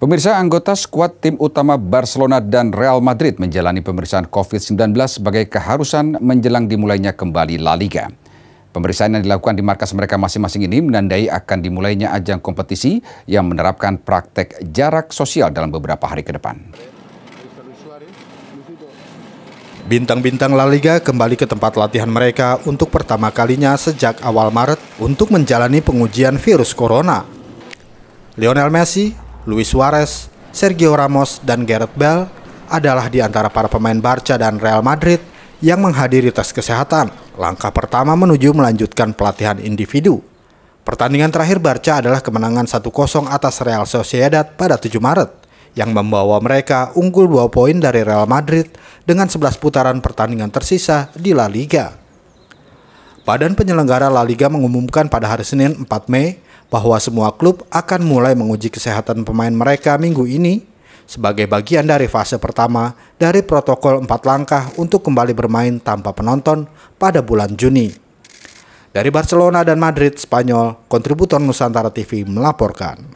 Pemirsa anggota skuad tim utama Barcelona dan Real Madrid menjalani pemeriksaan COVID-19 sebagai keharusan menjelang dimulainya kembali La Liga. Pemeriksaan yang dilakukan di markas mereka masing-masing ini menandai akan dimulainya ajang kompetisi yang menerapkan praktek jarak sosial dalam beberapa hari ke depan. Bintang-bintang La Liga kembali ke tempat latihan mereka untuk pertama kalinya sejak awal Maret untuk menjalani pengujian virus corona. Lionel Messi, Luis Suarez, Sergio Ramos, dan Gareth Bale adalah di antara para pemain Barca dan Real Madrid yang menghadiri tes kesehatan. Langkah pertama menuju melanjutkan pelatihan individu. Pertandingan terakhir Barca adalah kemenangan 1-0 atas Real Sociedad pada 7 Maret yang membawa mereka unggul 2 poin dari Real Madrid dengan 11 putaran pertandingan tersisa di La Liga. Badan penyelenggara La Liga mengumumkan pada hari Senin 4 Mei bahwa semua klub akan mulai menguji kesehatan pemain mereka minggu ini sebagai bagian dari fase pertama dari protokol empat langkah untuk kembali bermain tanpa penonton pada bulan Juni. Dari Barcelona dan Madrid, Spanyol, kontributor Nusantara TV melaporkan.